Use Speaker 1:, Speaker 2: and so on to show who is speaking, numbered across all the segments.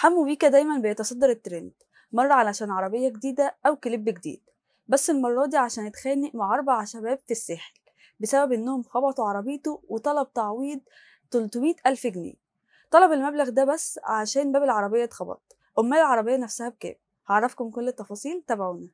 Speaker 1: حمو بيكا دايما بيتصدر الترند مرة علشان عربية جديدة أو كليب جديد بس المرة دي عشان اتخانق مع أربع شباب في الساحل بسبب إنهم خبطوا عربيته وطلب تعويض 300 ألف جنيه طلب المبلغ ده بس عشان باب العربية اتخبط أمال العربية نفسها بكام؟ هعرفكم كل التفاصيل تابعونا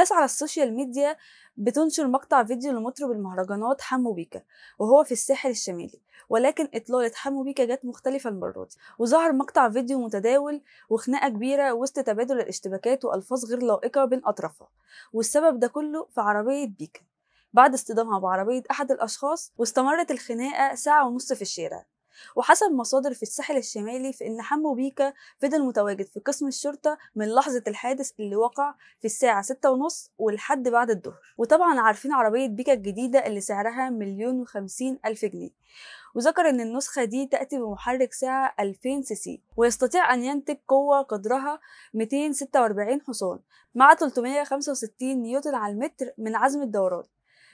Speaker 1: الناس على السوشيال ميديا بتنشر مقطع فيديو لمطرب المهرجانات حمو بيكا وهو في الساحل الشمالي ولكن إطلالة حمو بيكا جت مختلفة المرة دي وظهر مقطع فيديو متداول وخناقة كبيرة وسط تبادل الاشتباكات وألفاظ غير لائقة بين أطرافها والسبب ده كله في عربية بيكا بعد اصطدامها بعربية أحد الأشخاص واستمرت الخناقة ساعة ونص في الشارع وحسب مصادر في الساحل الشمالي في أن حمو بيكا فضل متواجد في قسم الشرطة من لحظة الحادث اللي وقع في الساعة ونص ولحد بعد الظهر وطبعا عارفين عربية بيكا الجديدة اللي سعرها مليون وخمسين ألف جنيه وذكر ان النسخة دي تأتي بمحرك ساعه 2000 سي سي ويستطيع ان ينتج قوة قدرها 246 حصان مع 365 نيوتن على المتر من عزم الدوران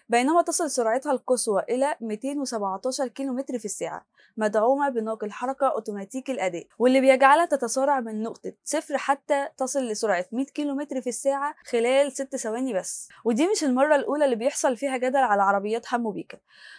Speaker 1: بينما تصل سرعتها القصوى إلى 217 كم في الساعة مدعومة بناقل حركة أوتوماتيكي الأداء واللي بيجعلها تتسارع من نقطة صفر حتى تصل لسرعة 100 كم في الساعة خلال 6 ثواني بس ودي مش المرة الأولى اللي بيحصل فيها جدل على عربيات حمو بيكا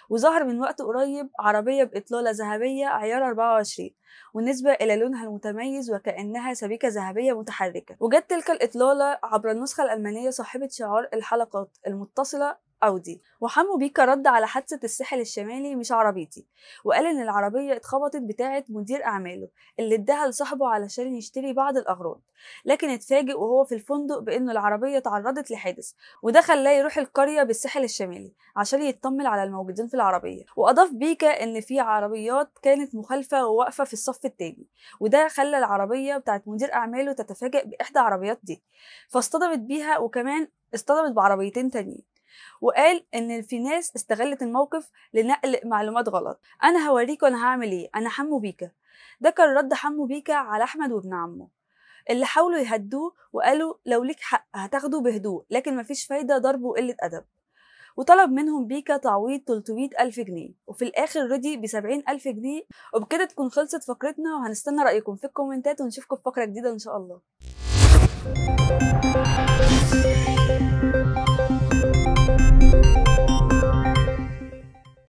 Speaker 1: وظهر من وقت قريب عربية بإطلالة ذهبية عيار 24 ونسبة إلى لونها المتميز وكأنها سبيكة ذهبية متحركة وجت تلك الإطلالة عبر النسخة الألمانية صاحبة شعار الحلقات المتصلة أودي وحمو بيكا رد على حادثة الساحل الشمالي مش عربيتي وقال إن العربية اتخبطت بتاعة مدير أعماله اللي اداها لصاحبه علشان يشتري بعض الأغراض لكن اتفاجئ وهو في الفندق بإنه العربية تعرضت لحادث وده خلاه يروح القرية بالساحل الشمالي عشان يطمن على الموجودين في العربية وأضاف بيكا إن في عربيات كانت مخالفة وواقفة في الصف التاني وده خلى العربية بتاعة مدير أعماله تتفاجئ بإحدى عربيات دي فاصطدمت بيها وكمان اصطدمت بعربيتين تانيين وقال ان في ناس استغلت الموقف لنقل معلومات غلط انا هوريكم انا هعمل ايه انا حمو بيكا ده كان رد حمو بيكا على احمد وابن عمه اللي حاولوا يهدوه وقالوا لو ليك حق هتاخده بهدوء لكن مفيش فايده ضرب وقله ادب وطلب منهم بيكا تعويض 300 ألف جنيه وفي الآخر رضي ب 70 ألف جنيه وبكده تكون خلصت فقرتنا وهنستنى رأيكم في الكومنتات ونشوفكم في فقرة جديدة إن شاء الله